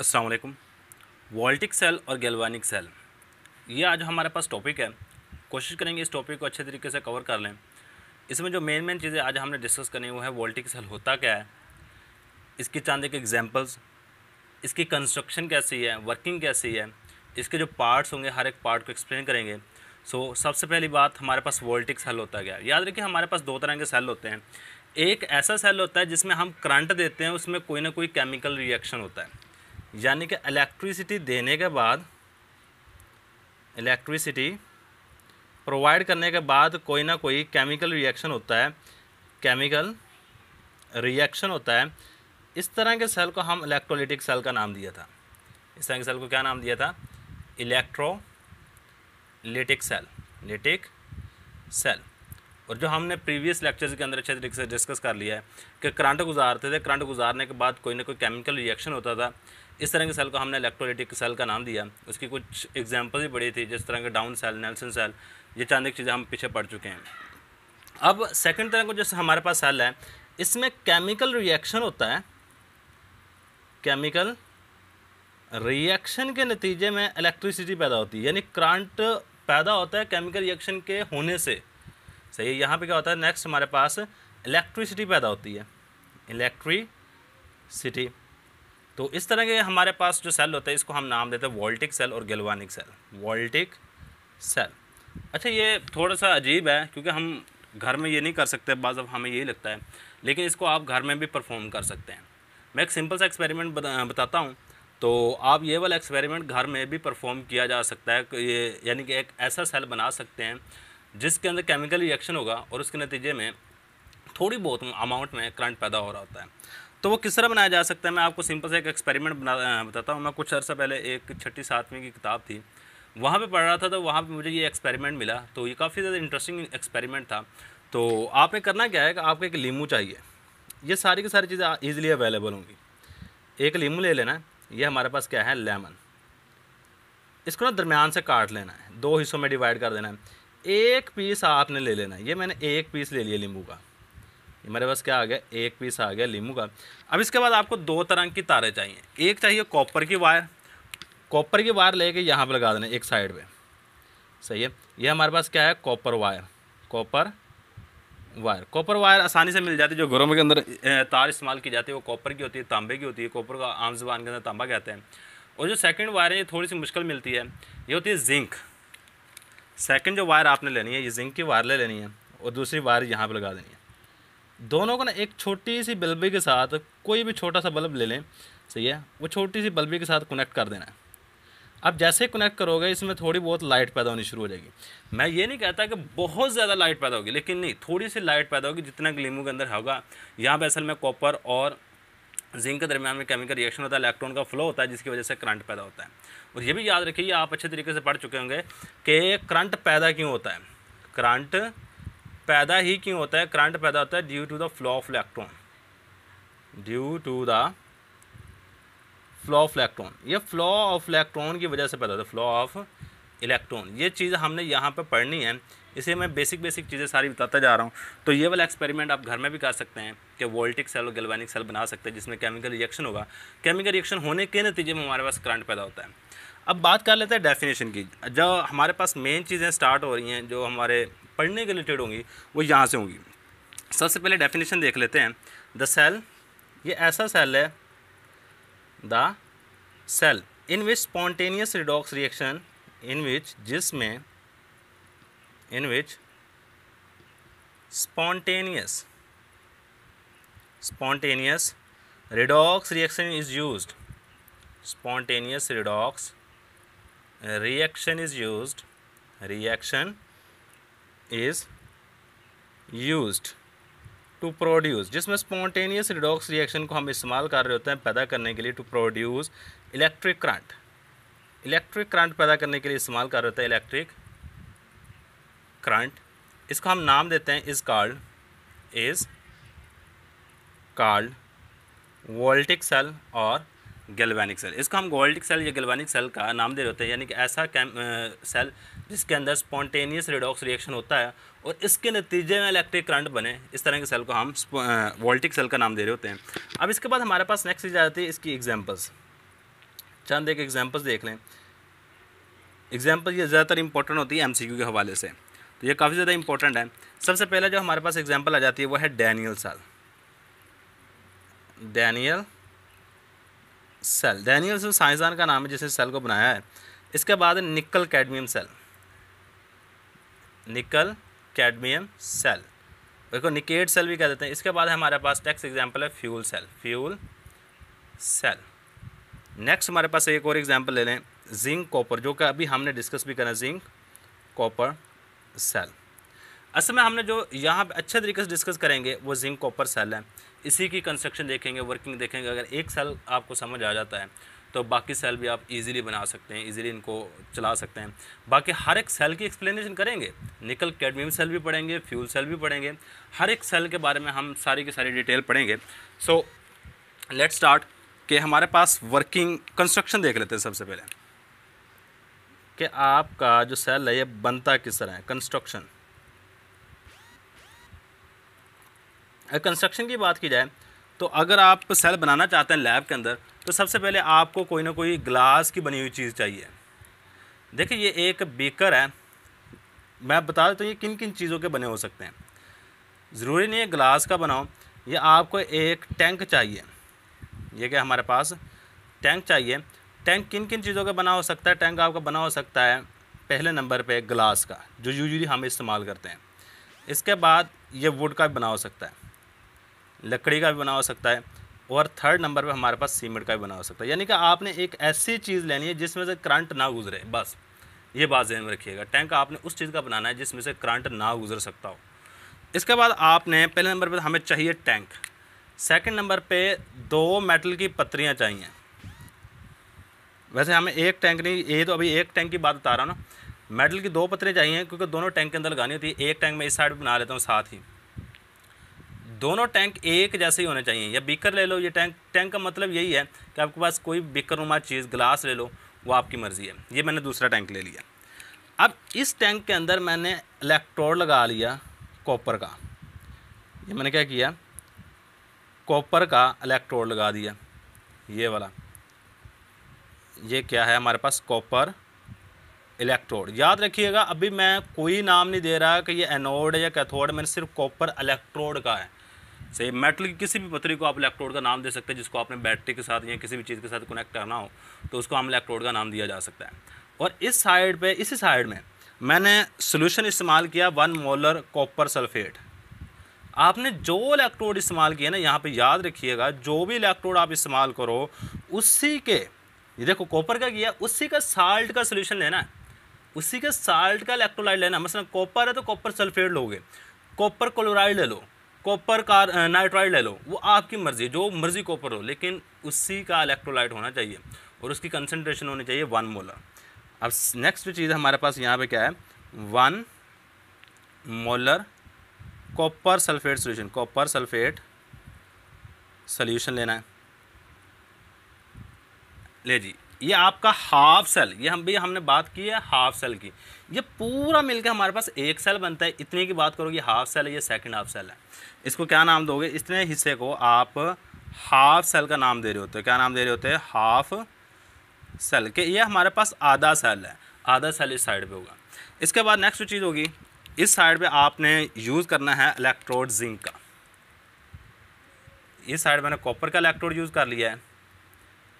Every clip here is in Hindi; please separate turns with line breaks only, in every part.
असलकुम वॉल्टिक सेल और गैल्वानिक सेल ये आज हमारे पास टॉपिक है कोशिश करेंगे इस टॉपिक को अच्छे तरीके से कवर कर लें इसमें जो मेन मेन चीज़ें आज हमने डिस्कस करनी वो है वॉल्टिक सेल होता क्या है इसकी चांदे के एग्जांपल्स इसकी कंस्ट्रक्शन कैसी है वर्किंग कैसी है इसके जो पार्ट्स होंगे हर एक पार्ट को एक्सप्लेन करेंगे सो so, सबसे पहली बात हमारे पास वोल्टिक सेल होता क्या याद रखिए हमारे पास दो तरह के सेल होते हैं एक ऐसा सेल होता है जिसमें हम करंट देते हैं उसमें कोई ना कोई केमिकल रिएक्शन होता है यानी कि इलेक्ट्रिसिटी देने के बाद इलेक्ट्रिसिटी प्रोवाइड करने के बाद कोई ना कोई केमिकल रिएक्शन होता है केमिकल रिएक्शन होता है इस तरह के सेल को हम इलेक्ट्रोलिटिक सेल का नाम दिया था इस तरह के सेल को क्या नाम दिया था इलेक्ट्रोलिटिक सेल लिटिक सेल और जो हमने प्रीवियस लेक्चर्स के अंदर अच्छे तरीके से डिस्कस कर लिया है कि करंट गुजारते थे करंट गुजारने के बाद कोई ना कोई केमिकल रिएक्शन होता था इस तरह के सेल को हमने इलेक्ट्रोलिटिक सेल का नाम दिया उसकी कुछ एग्जाम्पल भी बड़ी थी जिस तरह के डाउन सेल नेल्सन सेल ये चांद एक चीज़ें हम पीछे पड़ चुके हैं अब सेकंड तरह का जो हमारे पास सेल है इसमें केमिकल रिएक्शन होता है केमिकल रिएक्शन के नतीजे में इलेक्ट्रिसिटी पैदा होती है यानी करंट पैदा होता है केमिकल रिएक्शन के होने से सही है यहाँ पे क्या होता है नेक्स्ट हमारे पास इलेक्ट्रिसिटी पैदा होती है इलेक्ट्रिसिटी तो इस तरह के हमारे पास जो सेल होता है इसको हम नाम देते हैं वोल्टिक सेल और गेलवानिक सेल वोल्टिक सेल अच्छा ये थोड़ा सा अजीब है क्योंकि हम घर में ये नहीं कर सकते बाज़ हमें यही लगता है लेकिन इसको आप घर में भी परफॉर्म कर सकते हैं मैं एक सिंपल सा एक्सपेरिमेंट बताता हूँ तो आप ये वाला एक्सपेरिमेंट घर में भी परफॉर्म किया जा सकता है ये यानी कि एक ऐसा सेल बना सकते हैं जिसके अंदर केमिकल रिएक्शन होगा और उसके नतीजे में थोड़ी बहुत अमाउंट में करंट पैदा हो रहा होता है तो वो किस तरह बनाया जा सकता है मैं आपको सिंपल से एक एक्सपेरिमेंट बना बताता हूँ मैं कुछ अर्सा पहले एक छठी सातवीं की किताब थी वहाँ पे पढ़ रहा था तो वहाँ पे मुझे ये एक्सपेरिमेंट मिला तो ये काफ़ी ज़्यादा इंटरेस्टिंग एक्सपेरिमेंट था तो आपने करना क्या है कि आपको एक लीमू चाहिए ये सारी की सारी चीज़ें ईजिली अवेलेबल होंगी एक लीमू ले लेना ये हमारे पास क्या है लेमन इसको ना दरमियान से काट लेना है दो हिस्सों में डिवाइड कर देना है एक पीस आपने ले लेना है ये मैंने एक पीस ले लिया लींबू का हमारे पास क्या आ गया एक पीस आ गया लीमू का अब इसके बाद आपको दो तरह की तारें चाहिए एक चाहिए कॉपर की वायर कॉपर की वायर लेके यहाँ पर लगा देना एक साइड पे सही है ये हमारे पास क्या है copper wire copper wire copper wire आसानी से मिल जाती है जो घरों के अंदर तार इस्तेमाल की जाती है वो कॉपर की होती है तांबे की होती है कॉपर का आम जबान के अंदर तांबा कहते हैं और जो सेकंड वायर है ये थोड़ी सी मुश्किल मिलती है ये होती है जिंक सेकंड जो वायर आपने लेनी है ये जिंक की वायर ले लेनी है और दूसरी वायर यहाँ पर लगा देनी है दोनों को ना एक छोटी सी बल्बी के साथ कोई भी छोटा सा बल्ब ले लें सही है वो छोटी सी बल्बी के साथ कनेक्ट कर देना है अब जैसे कनेक्ट करोगे इसमें थोड़ी बहुत लाइट पैदा होनी शुरू हो जाएगी मैं ये नहीं कहता कि बहुत ज़्यादा लाइट पैदा होगी लेकिन नहीं थोड़ी सी लाइट पैदा होगी जितना ग्लीमू के अंदर होगा यहाँ पर असल में कॉपर और जिंक के दरमियान में केमिकल रिएक्शन होता है इलेक्ट्रॉन का फ्लो होता है जिसकी वजह से करंट पैदा होता है और ये भी याद रखिए आप अच्छे तरीके से पढ़ चुके होंगे कि करंट पैदा क्यों होता है करंट पैदा ही क्यों होता है करंट पैदा होता है due to the flow of electron due to the flow of electron ये फ्लो ऑफ इलेक्ट्रॉन की वजह से पैदा होता है फ्लो ऑफ इलेक्ट्रॉन ये चीज़ हमने यहाँ पर पढ़नी है इसे मैं बेसिक बेसिक चीज़ें सारी बताता जा रहा हूँ तो ये वाला एक्सपेरिमेंट आप घर में भी कर सकते हैं कि वोल्टिक सेल और गलवानिक सेल बना सकते हैं जिसमें केमिकल रिएक्शन होगा केमिकल रिएक्शन होने के नतीजे में हमारे पास करंट पैदा होता है अब बात कर लेते हैं डेफिनेशन की जो हमारे पास मेन चीज़ें स्टार्ट हो रही हैं जो हमारे पढ़ने के रिलेटेड होंगी वो यहाँ से होंगी सबसे पहले डेफिनेशन देख लेते हैं द सेल ये ऐसा सेल है the cell in which spontaneous redox reaction in which जिसमें in which spontaneous spontaneous redox reaction is use spontaneous redox reaction is use reaction is use to produce जिसमें स्पॉन्टेनियस रिडॉक्स रिएक्शन को हम इस्तेमाल कर रहे होते हैं पैदा करने के लिए to produce electric current electric current पैदा करने के लिए इस्तेमाल कर रहे होते हैं इलेक्ट्रिक करंट इसको हम नाम देते हैं is called is called voltaic cell और गैल्वेनिक सेल इसको हम गोल्डिक सेल या गैल्वेनिक सेल का नाम दे रहे होते हैं यानी कि ऐसा कैम सेल जिसके अंदर स्पॉन्टेनियस रिडॉक्स रिएक्शन होता है और इसके नतीजे में इलेक्ट्रिक करंट बने इस तरह के सेल को हम वोल्टिक सेल का नाम दे रहे होते हैं अब इसके बाद हमारे पास नेक्स्ट चीज़ आ जाती है इसकी एग्जाम्पल्स चंद एक एग्जाम्पल्स देख लें एग्जाम्पल ये ज़्यादातर इंपॉर्टेंट होती है एम के हवाले से तो ये काफ़ी ज़्यादा इंपॉर्टेंट है सबसे पहला जो हमारे पास एग्जाम्पल आ जाती है वो है Daniel cell Daniel cell Daniel साइंसदान का नाम है जिसने सेल को बनाया है इसके बाद nickel cadmium cell nickel cadmium cell देखो निकेट सेल भी कह देते हैं इसके बाद हमारे पास नेक्स्ट एग्जाम्पल है fuel cell fuel cell next हमारे पास एक और एग्जाम्पल ले लें जिंक कॉपर जो कि अभी हमने डिस्कस भी करा जिंक कॉपर सेल असल में हमने जो यहाँ पे अच्छे तरीके से डिस्कस करेंगे वो जिंक कॉपर सेल है इसी की कंस्ट्रक्शन देखेंगे वर्किंग देखेंगे अगर एक सेल आपको समझ आ जाता है तो बाकी सेल भी आप इजीली बना सकते हैं इजीली इनको चला सकते हैं बाकी हर एक सेल की एक्सप्लेनेशन करेंगे निकल कैडमियम सेल भी पढ़ेंगे फ्यूल सेल भी पढ़ेंगे हर एक सेल के बारे में हम सारी की सारी डिटेल पढ़ेंगे सो लेट स्टार्ट कि हमारे पास वर्किंग कंस्ट्रक्शन देख लेते हैं सबसे पहले कि आपका जो सेल है ये बनता किस तरह है कंस्ट्रक्शन कंस्ट्रक्शन की बात की जाए तो अगर आप सेल बनाना चाहते हैं लैब के अंदर तो सबसे पहले आपको कोई ना कोई ग्लास की बनी हुई चीज़ चाहिए देखिए ये एक बेकर है मैं बता देता हूँ ये किन किन चीज़ों के बने हो सकते हैं ज़रूरी नहीं है ग्लास का बनाओ ये आपको एक टैंक चाहिए ये क्या हमारे पास टैंक चाहिए टैंक किन किन चीज़ों का बना हो सकता है टैंक आपका बना हो सकता है पहले नंबर पे ग्लास का जो यूजली हम इस्तेमाल करते हैं इसके बाद ये वुड का भी बना हो सकता है लकड़ी का भी बना हो सकता है और थर्ड नंबर पे हमारे पास सीमेंट का भी बना हो सकता है यानी कि आपने एक ऐसी चीज़ लेनी है जिसमें से करंट ना गुजरे बस ये बात जहन में रखिएगा टैंक आपने उस चीज़ का बनाना है जिसमें से करंट ना गुजर सकता हो इसके बाद आपने पहले नंबर पर हमें चाहिए टैंक सेकेंड नंबर पर दो मेटल की पत्रियाँ चाहिए वैसे हमें एक टैंक नहीं ये तो अभी एक टैंक की बात बता रहा हूँ ना मेटल की दो पत्रियाँ चाहिए क्योंकि दोनों टैंक के अंदर लगानी होती है एक टैंक में इस साइड बना लेता हूँ साथ ही दोनों टैंक एक जैसे ही होने चाहिए या बिकर ले लो ये टैंक टैंक का मतलब यही है कि आपके पास कोई बिकर नुमा चीज़ ग्लास ले लो वो आपकी मर्ज़ी है ये मैंने दूसरा टैंक ले लिया अब इस टैंक के अंदर मैंने इलेक्ट्रोड लगा लिया कॉपर का ये मैंने क्या किया कॉपर का इलेक्ट्रोड लगा दिया ये वाला ये क्या है हमारे पास कॉपर इलेक्ट्रोड याद रखिएगा अभी मैं कोई नाम नहीं दे रहा कि ये एनोड है या कैथोड मैंने सिर्फ कॉपर इलेक्ट्रोड का है से मेटल की किसी भी पत्री को आप इलेक्ट्रोड का नाम दे सकते हैं जिसको आपने बैटरी के साथ या किसी भी चीज़ के साथ कनेक्ट करना हो तो उसको हम इलेक्ट्रोड का नाम दिया जा सकता है और इस साइड पर इसी साइड में मैंने सोल्यूशन इस्तेमाल किया वन मोलर कॉपर सल्फेट आपने जो इलेक्ट्रोड इस्तेमाल किया ना यहाँ पे याद रखिएगा जो भी इलेक्ट्रोड आप इस्तेमाल करो उसी के ये देखो कॉपर का किया उसी का साल्ट का सोल्यूशन लेना है उसी के साल्ट का इलेक्ट्रोलाइट लेना मसलन कॉपर है तो कॉपर सल्फेट लोगे कॉपर क्लोराइड ले लो कॉपर का नाइट्राइड ले लो वो आपकी मर्ज़ी जो मर्ज़ी कॉपर हो लेकिन उसी का इलेक्ट्रोलाइट होना चाहिए और उसकी कंसनट्रेशन होनी चाहिए वन मोलर अब नेक्स्ट चीज़ हमारे पास यहाँ पे क्या है one molar copper sulphate solution copper sulphate solution लेना है ले जी ये आपका हाफ सेल ये हम भी हमने बात की है हाफ सेल की ये पूरा मिलकर हमारे पास एक सेल बनता है इतने की बात करोगे हाफ सेल है ये सेकंड हाफ सेल है इसको क्या नाम दोगे इतने हिस्से को आप हाफ सेल का नाम दे रहे होते हो क्या नाम दे रहे होते हैं हाफ सेल के ये हमारे पास आधा सेल है आधा सेल इस साइड पे होगा इसके बाद नेक्स्ट चीज़ होगी इस साइड पे आपने यूज़ करना है इलेक्ट्रोड जिंक का इस साइड मैंने कॉपर का इलेक्ट्रोड यूज़ कर लिया है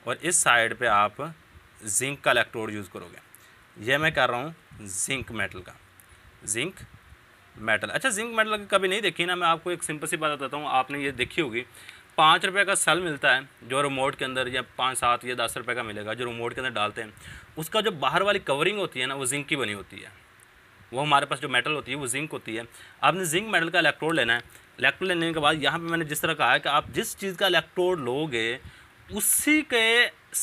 और इस साइड पे आप जिंक का इलेक्ट्रोड यूज़ करोगे यह मैं कर रहा हूँ जिंक मेटल का जिंक मेटल अच्छा जिंक मेटल कभी नहीं देखी ना मैं आपको एक सिंपल सी बात बताता हूँ आपने ये देखी होगी पाँच रुपये का सेल मिलता है जो रिमोट के अंदर या पाँच सात या दस रुपये का मिलेगा जो रिमोट के अंदर डालते हैं उसका जो बाहर वाली कवरिंग होती है ना वो जिंक की बनी होती है वो हमारे पास जो मेटल होती है वो जिंक होती है आपने जिंक मेटल का इलेक्ट्रोड लेना है इलेक्ट्रोड लेने के बाद यहाँ पर मैंने जिस तरह कहा है कि आप जिस चीज़ का इलेक्ट्रोड लोगे उसी के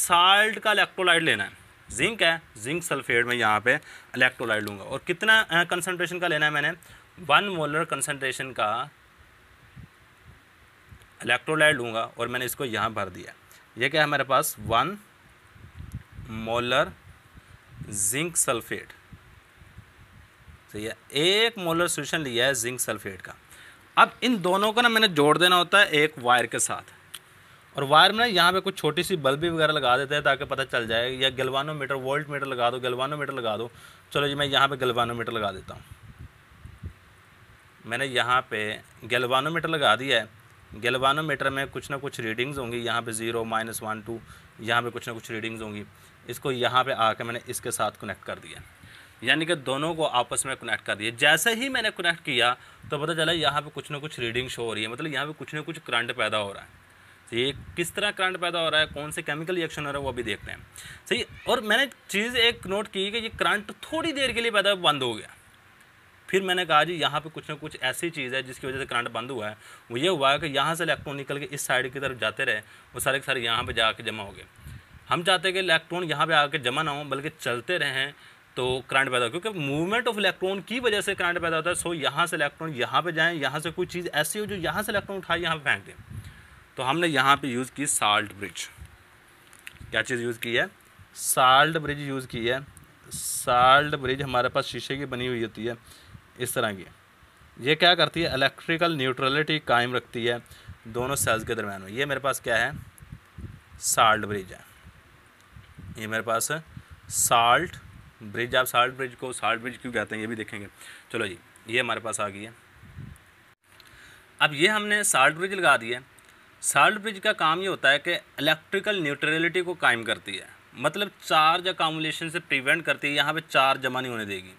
साल्ट का इलेक्ट्रोलाइट लेना है जिंक है जिंक सल्फेट में यहाँ पे इलेक्ट्रोलाइट लूँगा और कितना कंसनट्रेशन का लेना है मैंने वन मोलर कंसनट्रेशन का इलेक्ट्रोलाइट लूँगा और मैंने इसको यहाँ भर दिया ये क्या है मेरे पास वन मोलर जिंक सल्फेट सही तो है एक मोलर सोल्यूशन लिया है जिंक सल्फेट का अब इन दोनों को ना मैंने जोड़ देना होता है एक वायर के साथ और वायर में ना यहाँ पे कुछ छोटी सी बल्बी वगैरह लगा देते हैं ताकि पता चल जाए या गलवानोमीटर वोल्ट मीटर लगा दो गलवानोमीटर लगा दो चलो जी मैं यहाँ पे गलवानोमीटर लगा देता हूँ मैंने यहाँ पे गलवानोमीटर लगा दिया है गलवानोमीटर में कुछ ना कुछ रीडिंग्स होंगी यहाँ पे ज़ीरो माइनस वन टू यहाँ पर कुछ ना कुछ रीडिंग्स होंगी इसको यहाँ पर आ मैंने इसके साथ कनेक्ट कर दिया यानी कि दोनों को आपस में कनेक्ट कर दिया जैसे ही मैंने कनेक्ट किया तो पता चला यहाँ पर कुछ ना कुछ रीडिंग्स हो रही है मतलब यहाँ पर कुछ ना कुछ करंट पैदा हो रहा है ये किस तरह करंट पैदा हो रहा है कौन से केमिकल रिएक्शन हो रहा है वो अभी देखते हैं सही और मैंने चीज़ एक नोट की कि ये करंट थोड़ी देर के लिए पैदा बंद हो गया फिर मैंने कहा जी यहाँ पे कुछ ना कुछ ऐसी चीज़ है जिसकी वजह से करंट बंद हुआ है वो ये हुआ है कि यहाँ से इलेक्ट्रॉन निकल के इस साइड की तरफ जाते रहे वो सारे के सारे यहाँ पर जाके जमा हो गए हम चाहते हैं कि इलेक्ट्रॉन यहाँ पर आकर जमा ना हो बल्कि चलते रहें तो करंट पैदा क्योंकि मूवमेंट ऑफ इलेक्ट्रॉन की वजह से करंट पैदा होता है सो यहाँ से इलेक्ट्रॉन यहाँ पर जाएँ यहाँ से कोई चीज़ ऐसी हो जो यहाँ से इलेक्ट्रॉन उठाए यहाँ पर फेंक दें तो हमने यहाँ पे यूज़ की साल्ट ब्रिज क्या चीज़ यूज़ की है साल्ट ब्रिज यूज़ की है साल्ट ब्रिज हमारे पास शीशे की बनी हुई होती है इस तरह की ये क्या करती है इलेक्ट्रिकल न्यूट्रलिटी कायम रखती है दोनों सेल्स के दरम्यान में ये मेरे पास क्या है साल्ट ब्रिज है ये मेरे पास साल्ट ब्रिज आप साल्ट ब्रिज को साल्ट ब्रिज क्यों कहते हैं ये भी देखेंगे चलो जी ये हमारे पास आ गई है अब ये हमने साल्ट ब्रिज लगा दी है साल्ट ब्रिज का काम ये होता है कि इलेक्ट्रिकल न्यूट्रलिटी को कायम करती है मतलब चार्ज अकामुलेशन से प्रिवेंट करती है यहाँ पे चार्ज जमा नहीं होने देगी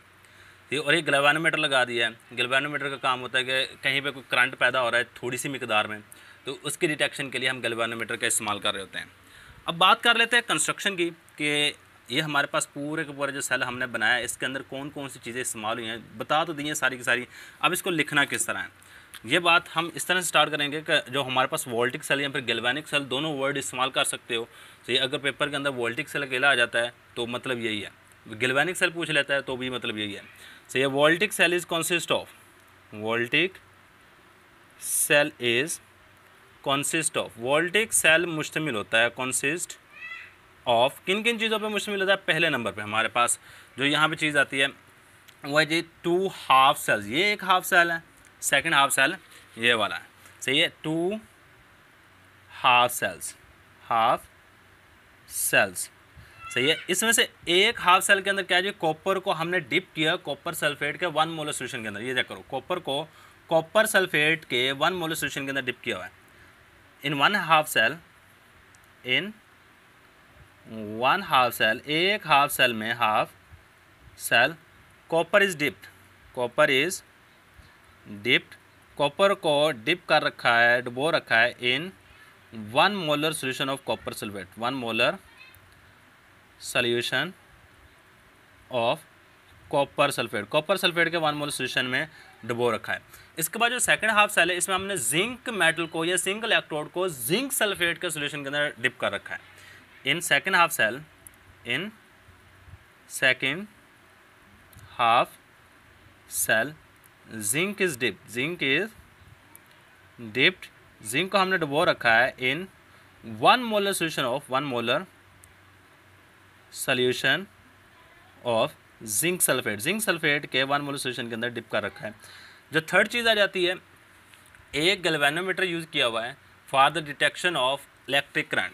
ठीक और एक गलवानोमीटर लगा दिया है गलवानोमीटर का काम होता है कि कहीं पे कोई करंट पैदा हो रहा है थोड़ी सी मकदार में तो उसकी डिटेक्शन के लिए हम गलवानोमीटर का इस्तेमाल कर रहे होते हैं अब बात कर लेते हैं कंस्ट्रक्शन की कि ये हमारे पास पूरे के पूरे जो सेल हमने बनाया है इसके अंदर कौन कौन सी चीज़ें इस्तेमाल हुई हैं बता तो दी हैं सारी की सारी अब इसको लिखना किस तरह है ये बात हम इस तरह से स्टार्ट करेंगे कि जो हमारे पास वोल्टिक सेल या फिर गैल्वेनिक सेल दोनों वर्ड इस्तेमाल कर सकते हो तो ये अगर पेपर के अंदर वोल्टिक सेल अकेला आ जाता है तो मतलब यही है गैल्वेनिक सेल पूछ लेता है तो भी मतलब यही है सो तो ये voltaic cell is consist of voltaic cell is consist of voltaic cell मुश्तमिल होता है कॉन्सिस्ट ऑफ किन किन चीज़ों पर मुश्तमिल होता है पहले नंबर पर हमारे पास जो यहाँ पर चीज़ आती है वह जी टू हाफ सेल्स ये एक हाफ सेल है सेकेंड हाफ सेल ये वाला है सही है two half cells half cells सही है इसमें से एक हाफ सेल के अंदर क्या है कॉपर को हमने डिप किया कॉपर सल्फेट के वन मोलर सोल्यूशन के अंदर ये चेक करो कॉपर को कॉपर सल्फेट के वन मोलर सोल्यूशन के अंदर डिप किया हुआ है in one half cell in one half cell एक हाफ सेल में half cell copper is dipped copper is dipped copper को डिप कर रखा है डुबो रखा है in one molar solution of copper sulphate one molar solution of copper sulphate copper sulphate के वन मोल सोल्यूशन में डुबो रखा है इसके बाद जो सेकंड हाफ सेल है इसमें हमने जिंक मेटल को या सिंक इलेक्ट्रोड को जिंक सल्फेट के सोल्यूशन के अंदर डिप कर रखा है in second half cell in second half cell zinc is dip zinc is dipped zinc को हमने डुबो रखा है in one molar solution of one molar solution of zinc sulphate zinc sulphate के वन मोलर सोल्यूशन के अंदर डिप कर रखा है जो थर्ड चीज़ आ जाती है एक गैल्वेनोमीटर यूज़ किया हुआ है for the detection of electric current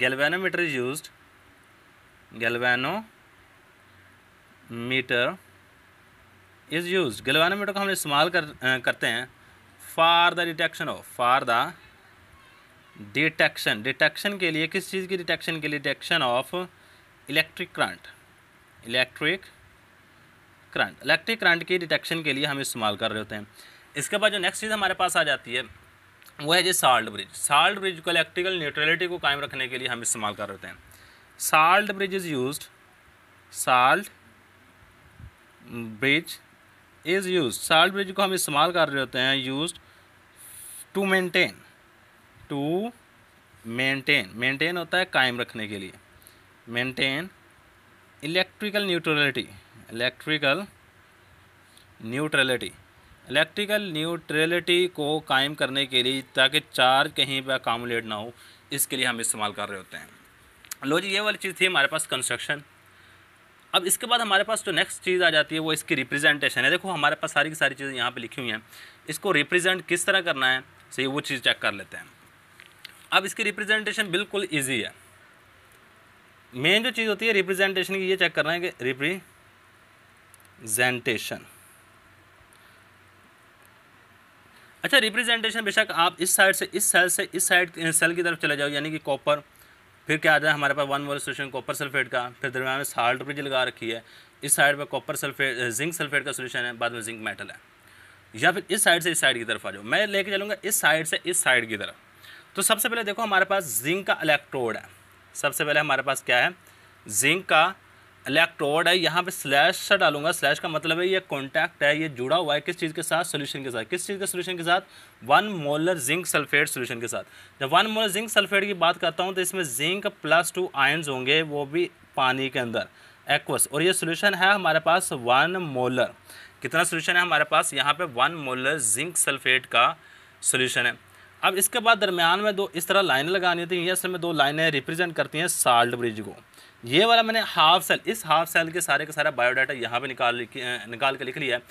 galvanometer is galvano galvanometer is use galvanometer को तो हम इस्तेमाल कर करते हैं for the detection of for the detection detection के लिए किस चीज़ की डिटेक्शन के लिए detection of electric current electric current electric current की डिटेक्शन के लिए हम इस्तेमाल कर रहे होते हैं इसके बाद जो नेक्स्ट चीज़ हमारे पास आ जाती है वो है जी साल्ट ब्रिज साल्ट ब्रिज को इलेक्ट्रिकल न्यूट्रलिटी को कायम रखने के लिए हम इस्तेमाल कर रहे होते हैं salt bridge is use salt bridge is use salt bridge को हम इस्तेमाल कर रहे होते हैं use to maintain to maintain maintain होता है कायम रखने के लिए maintain electrical neutrality electrical neutrality electrical neutrality को कायम करने के लिए ताकि चार्ज कहीं पर अकामोलेट ना हो इसके लिए हम इस्तेमाल कर रहे होते हैं लो जी ये वाली चीज़ थी हमारे पास कंस्ट्रक्शन अब इसके बाद हमारे पास जो नेक्स्ट चीज़ आ जाती है वो इसकी रिप्रेजेंटेशन है देखो हमारे पास सारी की सारी चीज़ें यहाँ पे लिखी हुई हैं इसको रिप्रेजेंट किस तरह करना है सही वो चीज़ चेक कर लेते हैं अब इसकी रिप्रेजेंटेशन बिल्कुल ईजी है मेन जो चीज़ होती है रिप्रेजेंटेशन की ये चेक करना है कि रिप्रीजेंटेशन अच्छा रिप्रेजेंटेशन बेशक आप इस साइड से इस सेल से इस साइड सेल की तरफ चले जाओ यानी कि कॉपर फिर क्या आ जाए हमारे पास वन सोल्यूशन कॉपर सल्फेट का फिर दरमियान में साल्ट ब्रिज लगा रखी है इस साइड पर कॉपर सल्फेट जिंक सल्फेट का सोल्यूशन है बाद में जिंक मेटल है या फिर इस साइड से इस साइड की तरफ आ जाओ मैं लेके चलूँगा इस साइड से इस साइड की तरफ तो सबसे पहले देखो हमारे पास जिंक का इलेक्ट्रोड है सबसे पहले हमारे पास क्या है जिंक का इलेक्ट्रोड है यहाँ पे स्लैश डालूंगा स्लैश का मतलब है ये कॉन्टैक्ट है ये जुड़ा हुआ है किस चीज़ के साथ सोल्यूशन के साथ किस चीज़ के सोल्यूशन के साथ one molar zinc sulphate solution के साथ जब वन मोलर जिंक सल्फेट की बात करता हूँ तो इसमें जिंक प्लस टू आयन्स होंगे वो भी पानी के अंदर एक्वस और ये सोल्यूशन है हमारे पास वन मोलर कितना सोल्यूशन है हमारे पास यहाँ पर वन मोलर जिंक सल्फेट का सोल्यूशन है अब इसके बाद दरमियान में दो इस तरह लाइनें लगानी होती हैं ये असल में दो लाइनें रिप्रेजेंट करती हैं साल्ट ब्रिज को ये वाला मैंने हाफ सेल इस हाफ सेल के सारे का सारा बायोडाटा यहाँ पे निकाल निकाल के लिख लिया है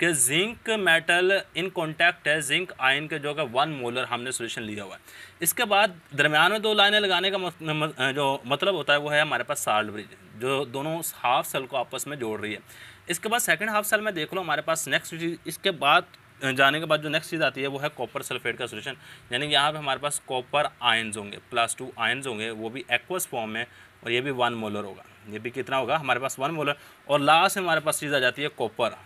कि जिंक मेटल इन कॉन्टैक्ट है जिंक आयन के जो है वन मोलर हमने सोल्यूशन लिया हुआ है इसके बाद दरमियान में दो लाइनें लगाने का जो मतलब होता है वो है हमारे पास साल्ट ब्रिज जो दोनों हाफ सेल को आपस में जोड़ रही है इसके बाद सेकेंड हाफ सेल में देख लो हमारे पास नेक्स्ट चीज़ इसके बाद जाने के बाद जो नेक्स्ट चीज़ आती है वो है कॉपर सल्फेट का सोल्यूशन यानी कि यहाँ पे हमारे पास कॉपर आयन्स होंगे प्लस टू आयन्स होंगे वो भी एक्वस फॉर्म में और ये भी वन मोलर होगा ये भी कितना होगा हमारे पास वन मोलर और लास्ट हमारे पास चीज़ आ जाती है कॉपर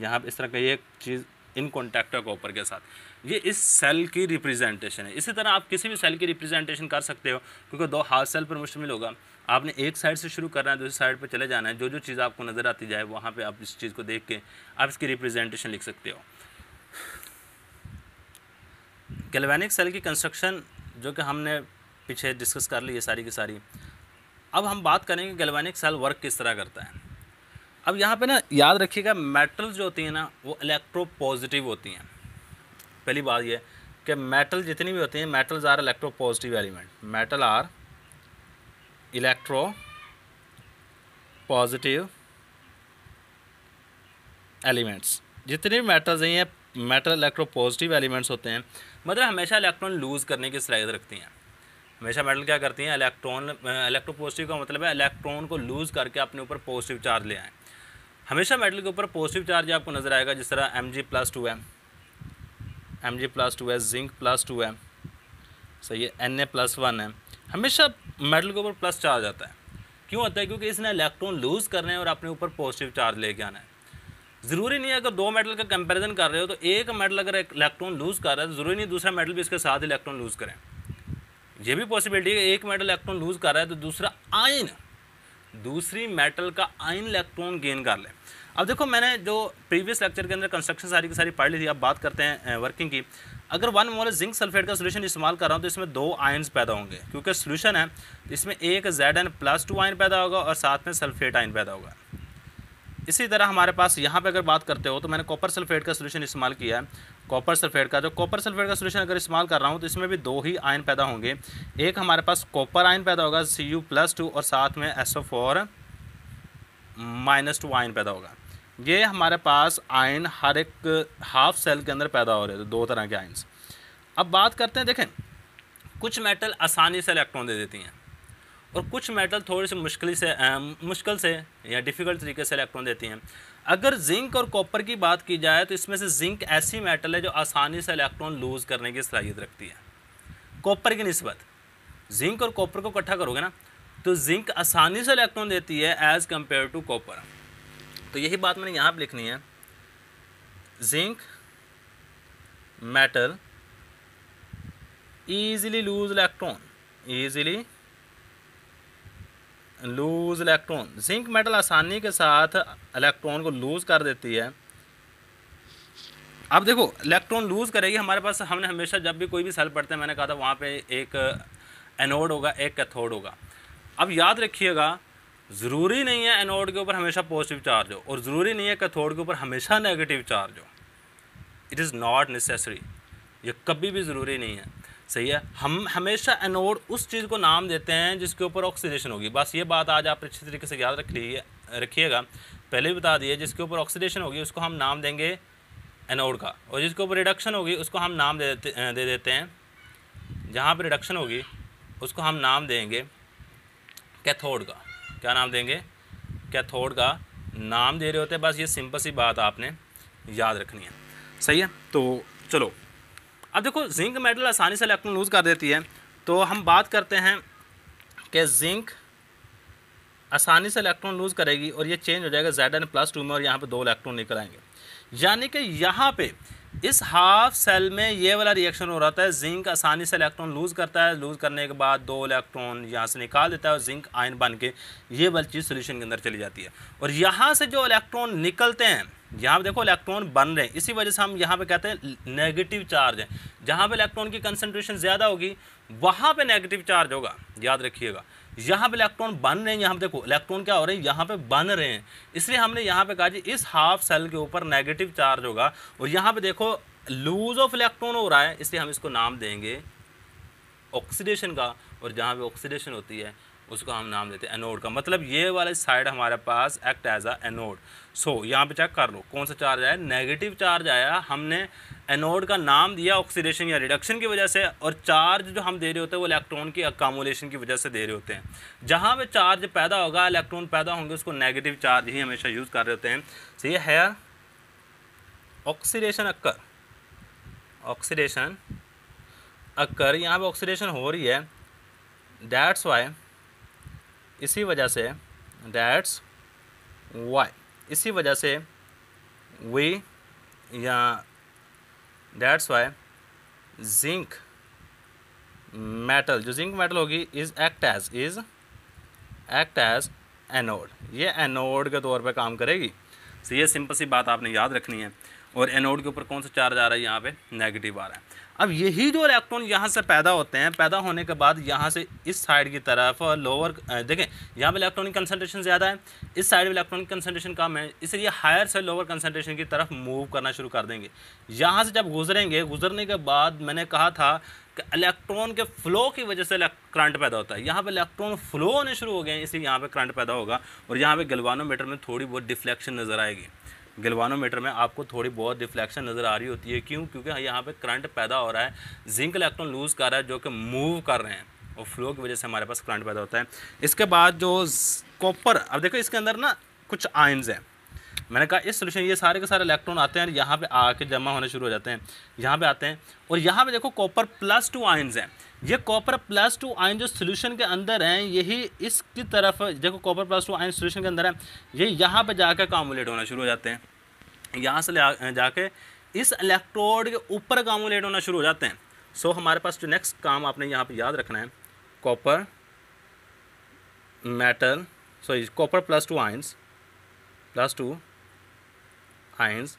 यहाँ पर इस तरह का ये चीज़ इन कॉन्टैक्टर है कॉपर के साथ ये इस सेल की रिप्रेजेंटेशन है इसी तरह आप किसी भी सेल की रिप्रेजेंटेशन कर सकते हो क्योंकि दो हाफ सेल पर मुश्तमिल होगा आपने एक साइड से शुरू करना है दूसरी साइड पर चले जाना है जो जो चीज़ आपको नज़र आती जाए वहाँ पर आप इस चीज़ को देख के आप इसकी रिप्रेजेंटेशन लिख सकते हो गलवैनिक सेल की कंस्ट्रक्शन जो कि हमने पीछे डिस्कस कर ली है सारी की सारी अब हम बात करेंगे गैल्वेनिक सेल वर्क किस तरह करता है अब यहाँ पे ना याद रखिएगा मेटल जो होती हैं ना वो इलेक्ट्रो पॉजिटिव होती हैं पहली बात ये कि मेटल जितनी भी होती हैं metals are electropositive element metal are electropositive elements जितने भी मेटल्स हैं ये मेटल इलेक्ट्रो पॉजिटिव एलिमेंट्स होते हैं मतलब हमेशा इलेक्ट्रॉन लूज़ करने की सलाहियत रखती हैं हमेशा मेटल क्या करती हैं इलेक्ट्रॉन इलेक्ट्रो पॉजिटिव का मतलब है इलेक्ट्रॉन को लूज़ करके अपने ऊपर पॉजिटिव चार्ज ले आएँ हमेशा मेटल के ऊपर पॉजिटिव चार्ज आपको नज़र आएगा जिस तरह M G plus two M M G plus two है जिंक प्लस टू है सही है एन ए प्लस वन है हमेशा मेटल के ऊपर प्लस चार्ज आता है क्यों आता है क्योंकि इसने इलेक्ट्रॉन लूज़ करने हैं और अपने ऊपर पॉजिटिव चार्ज लेके आना है ज़रूरी नहीं है अगर दो मेटल का कंपेरिजन कर रहे हो तो एक मेटल अगर इलेक्ट्रॉन लूज़ कर रहा है तो ज़रूरी नहीं दूसरा मेटल भी इसके साथ इलेक्ट्रॉन लूज़ करें ये भी पॉसिबिलिटी है एक मेटल इलेक्ट्रॉन लूज कर रहा है तो दूसरा आयन दूसरी मेटल का आयन इलेक्ट्रॉन गेन कर ले अब देखो मैंने जो प्रीवियस लेक्चर के अंदर कंस्ट्रक्शन सारी की सारी पढ़ ली थी अब बात करते हैं वर्किंग की अगर वन मोल जिंक सल्फेट का सोल्यूशन इस्तेमाल कर रहा हूँ तो इसमें दो आयन्स पैदा होंगे क्योंकि सोल्यूशन है इसमें एक Z N plus two ion पैदा होगा और साथ में सल्फेट आयन पैदा होगा इसी तरह हमारे पास यहाँ पे अगर बात करते हो तो मैंने कॉपर सल्फेट का सोल्यूशन इस्तेमाल किया है कॉपर सल्फेट का जो कॉपर सल्फेट का सोल्यूशन अगर इस्तेमाल कर रहा हूँ तो इसमें भी दो ही आयन पैदा होंगे एक हमारे पास कॉपर आयन पैदा होगा सी यू प्लस टू और साथ में S O four minus two ion पैदा होगा ये हमारे पास आयन हर एक हाफ सेल के अंदर पैदा हो रहे थे तो दो तरह के आयन्स अब बात करते हैं देखें कुछ मेटल आसानी से इलेक्ट्रॉन दे देती हैं और कुछ मेटल थोड़े से मुश्किल से आ, मुश्किल से या डिफ़िकल्ट तरीके से इलेक्ट्रॉन देती हैं अगर जिंक और कॉपर की बात की जाए तो इसमें से जिंक ऐसी मेटल है जो आसानी से इलेक्ट्रॉन लूज़ करने की सलाहियत रखती है कॉपर की नस्बत जिंक और कॉपर को इकट्ठा करोगे ना तो जिंक आसानी से इलेक्ट्रॉन देती है एज़ कम्पेयर टू कॉपर तो यही बात मैंने यहाँ पर लिखनी है zinc metal easily lose electron easily lose electron zinc metal आसानी के साथ इलेक्ट्रॉन को लूज़ कर देती है अब देखो इलेक्ट्रॉन लूज़ करेगी हमारे पास हमने हमेशा जब भी कोई भी सेल पढ़ते हैं मैंने कहा था वहाँ पे एक एनोड होगा एक कैथोड होगा अब याद रखिएगा ज़रूरी नहीं है एनोड के ऊपर हमेशा पॉजिटिव चार्ज हो और ज़रूरी नहीं है कैथोड के ऊपर हमेशा नेगेटिव चार्ज हो इट इज़ नॉट नेसेसरी ये कभी भी ज़रूरी नहीं है सही है हम हमेशा एनोड उस चीज़ को नाम देते हैं जिसके ऊपर ऑक्सीडेशन होगी बस ये बात आज आप अच्छे तरीके से याद रख लीजिए रखिएगा पहले भी बता दिए जिसके ऊपर ऑक्सीडेशन होगी उसको हम नाम देंगे एनोड का और जिसके ऊपर रिडक्शन होगी उसको हम नाम दे देते दे देते हैं जहाँ पर रिडक्शन होगी उसको हम नाम देंगे कैथोड का क्या नाम देंगे कैथोड का नाम दे रहे होते हैं बस ये सिंपल सी बात आपने याद रखनी है सही है तो चलो अब देखो जिंक मेडल आसानी से इलेक्ट्रॉन लूज़ कर देती है तो हम बात करते हैं कि जिंक आसानी से इलेक्ट्रॉन लूज़ करेगी और ये चेंज हो जाएगा जेड एन प्लस टू में और यहाँ पे दो इलेक्ट्रॉन निकल आएंगे यानी कि यहाँ पे इस हाफ सेल में ये वाला रिएक्शन हो रहा था जिंक आसानी से इलेक्ट्रॉन लूज़ करता है लूज़ करने के बाद दो इलेक्ट्रॉन यहाँ से निकाल देता है और जिंक आयन बन के ये वाली चीज़ सोल्यूशन के अंदर चली जाती है और यहाँ से जो इलेक्ट्रॉन निकलते हैं यहाँ पे देखो इलेक्ट्रॉन बन रहे हैं इसी वजह से हम यहाँ पे कहते हैं नेगेटिव चार्ज है जहाँ पे इलेक्ट्रॉन की कंसंट्रेशन ज़्यादा होगी वहाँ पे नेगेटिव चार्ज होगा याद रखिएगा यहाँ पे इलेक्ट्रॉन बन रहे हैं यहाँ पे देखो इलेक्ट्रॉन क्या हो रहे हैं यहाँ पे बन रहे हैं इसलिए हमने यहाँ पे कहा जी इस हाफ सेल के ऊपर नेगेटिव चार्ज होगा और यहाँ पर देखो लूज ऑफ इलेक्ट्रॉन हो रहा है इसलिए हम इसको नाम देंगे ऑक्सीडेशन का और जहाँ पर ऑक्सीडेशन होती है उसको हम नाम देते हैं एनोड का मतलब ये वाले साइड हमारे पास act as a anode so यहाँ पे चेक कर लो कौन सा चार्ज आया नेगेटिव चार्ज आया हमने एनोड का नाम दिया ऑक्सीडेशन या रिडक्शन की वजह से और चार्ज जो हम दे रहे होते हैं वो इलेक्ट्रॉन की अकामोलेशन की वजह से दे रहे होते हैं जहाँ पे चार्ज पैदा होगा इलेक्ट्रॉन पैदा होंगे उसको नेगेटिव चार्ज ही हमेशा यूज़ कर रहे होते हैं सो ये है ऑक्सीडेशन अक्कर ऑक्सीडेशन अक्कर यहाँ पे ऑक्सीडेशन हो रही है डैट्स वाई इसी वजह से डैट्स वाई इसी वजह से वी या दैट्स वाई जिंक मेटल जो जिंक मेटल होगी is act as is act as anode ये एनोड के तौर पे काम करेगी तो ये सिंपल सी बात आपने याद रखनी है और एनोड के ऊपर कौन सा चार्ज आ रहा है यहाँ पे नेगेटिव आ रहा है अब यही जो इलेक्ट्रॉन यहाँ से पैदा होते हैं पैदा होने के बाद यहाँ से इस साइड की तरफ और लोअर देखें यहाँ पर इलेक्ट्रॉनिक कंसनट्रेशन ज़्यादा है इस साइड में इलेक्ट्रॉनिक कंसनट्रेशन कम है इसलिए हायर से लोअर कंसनट्रेशन की तरफ मूव करना शुरू कर देंगे यहाँ से जब गुजरेंगे गुजरने के बाद मैंने कहा था कि इलेक्ट्रॉन के फ्लो की वजह से करंट पैदा होता है यहाँ पर इलेक्ट्रॉन फ्लो होने शुरू हो गए इसलिए यहाँ पर करंट पैदा होगा और यहाँ पर गलवानोमीटर में थोड़ी बहुत डिफ्लेक्शन नज़र आएगी गिलवानोमीटर में आपको थोड़ी बहुत रिफ्लेक्शन नज़र आ रही होती है क्यों क्योंकि हाँ, यहाँ पे करंट पैदा हो रहा है जिंक इलेक्ट्रॉन लूज़ कर रहा है जो कि मूव कर रहे हैं और फ्लो की वजह से हमारे पास करंट पैदा होता है इसके बाद जो कॉपर अब देखो इसके अंदर ना कुछ आयन्स हैं मैंने कहा इस सोल्यूशन ये सारे के सारे इलेक्ट्रॉन आते हैं यहाँ पे आके जमा होने शुरू हो जाते हैं यहाँ पे आते हैं और यहाँ पे देखो कॉपर प्लस टू आयन्स हैं ये कॉपर प्लस टू आयन जो सोल्यूशन के अंदर हैं यही इसकी तरफ देखो copper plus two ion solution के अंदर है ये यहाँ पर जाकर कामुलेट होना शुरू हो जाते हैं यहाँ से जाके इस इलेक्ट्रोड के ऊपर कामुलेट होना शुरू हो जाते हैं सो so, हमारे पास जो नेक्स्ट काम आपने यहाँ पर याद रखना है copper metal sorry copper plus two ions plus two ions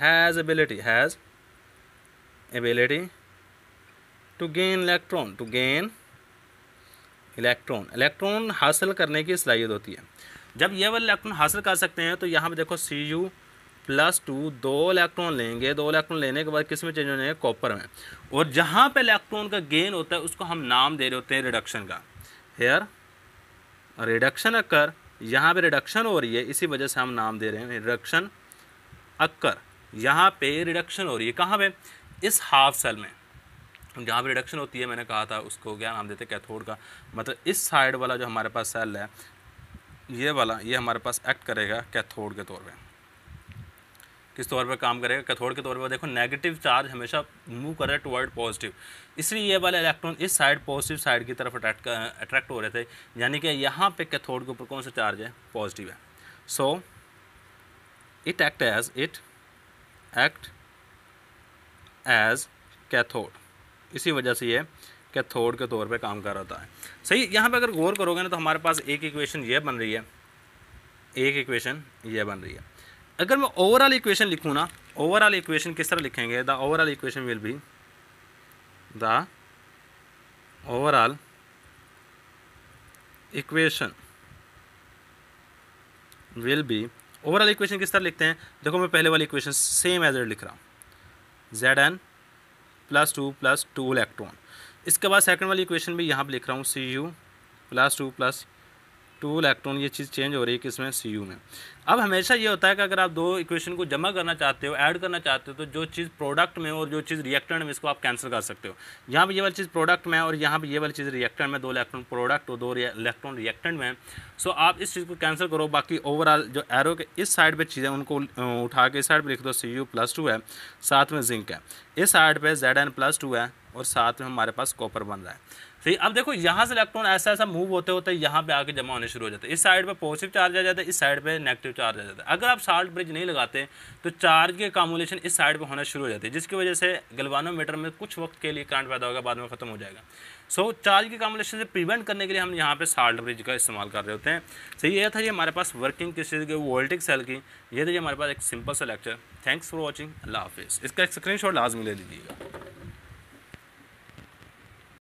has ability has ability to gain electron to gain electron electron हासिल करने की सलाहियत होती है जब ये वाले इलेक्ट्रॉन हासिल कर सकते हैं तो यहाँ पे देखो सी यू प्लस टू दो इलेक्ट्रॉन लेंगे दो इलेक्ट्रॉन लेने के बाद किस में चेंज हो जाएंगे कॉपर में और जहाँ पे इलेक्ट्रॉन का गेन होता है उसको हम नाम दे रहे होते हैं रिडक्शन का हेयर रिडक्शन अक्कर यहाँ पे रिडक्शन हो रही है इसी वजह से हम नाम दे रहे हैं रिडक्शन अक्कर यहाँ पे रिडक्शन हो रही है कहाँ पे इस हाफ सेल में जहाँ पर रिडक्शन होती है मैंने कहा था उसको क्या नाम देते कैथोड का मतलब इस साइड वाला जो हमारे पास सेल है ये वाला ये हमारे पास एक्ट करेगा कैथोड के तौर पर किस तौर पर काम करेगा कैथोड के तौर पर देखो नेगेटिव चार्ज हमेशा मूव कर रहा है टुवर्ड पॉजिटिव इसलिए ये वाले इलेक्ट्रॉन इस साइड पॉजिटिव साइड की तरफ अट्रैक्ट अट्रैक्ट हो रहे थे यानी कि यहाँ पे कैथोड के ऊपर कौन सा चार्ज है पॉजिटिव है so it act as it act as cathode इसी वजह से ये थोड़ के तौर पे काम कर रहा है सही यहाँ पे अगर गौर करोगे ना तो हमारे पास एक इक्वेशन ये बन रही है एक इक्वेशन ये बन रही है अगर मैं ओवरऑल इक्वेशन लिखूँ ना ओवरऑल इक्वेशन किस तरह लिखेंगे the overall equation will be the overall equation will be overall equation किस तरह लिखते हैं देखो मैं पहले वाली इक्वेशन सेम एज एड लिख रहा हूँ Z N plus two plus two electron इसके बाद सेकंड वाली इक्वेशन भी यहाँ पर लिख रहा हूँ C U plus two plus two electron ये चीज़ चेंज हो रही है किसमें सी यू में अब हमेशा ये होता है कि अगर आप दो इक्वेशन को जमा करना चाहते हो ऐड करना चाहते हो तो जो चीज़ प्रोडक्ट में और जो चीज़ रिएक्टेंट में इसको आप कैंसिल कर सकते हो यहाँ पर ये वाली चीज़ प्रोडक्ट में और यहाँ पर ये वाली चीज़ रिएक्टेंट में दो इलेक्ट्रॉन प्रोडक्ट और दो इलेक्ट्रॉन रिएक्टेंट में सो आप इस चीज़ को कैंसिल करो बाकी ओवरऑल जो एरो के इस साइड पर चीज़ें उनको उठा के इस साइड पर लिख दो सी यू प्लस टू है साथ में जिंक है इस साइड पर जेड एन प्लस टू है और साथ में हमारे पास कॉपर बन रहा है सही अब देखो यहाँ से इलेक्ट्रॉन ऐसा ऐसा मूव होते होते यहाँ पे आके जमा होने शुरू हो जाते हैं इस साइड पे पॉजिटिव चार्ज आ जाता है इस साइड पे नेगेटिव चार्ज आ जाता है अगर आप साल्ट ब्रिज नहीं लगाते तो चार्ज के कामुलेशन इस साइड पे होना शुरू हो जाती है जिसकी वजह से गलवानोमीटर में कुछ वक्त के लिए करंट पैदा होगा बाद में खत्म हो जाएगा सो so, चार्ज के कामुलेशन से प्रिवेंट करने के लिए हम यहाँ पे साल्ट ब्रिज का इस्तेमाल कर रहे होते हैं सही यह था ये हमारे पास वर्किंग किस चीज़ की वोल्टिक सेल की ये था हमारे पास एक सिंपल सा लेक्चर थैंक्स फॉर वॉचिंग अल्लाह हाफिज़ इसका एक स्क्रीन लाजमी ले लीजिएगा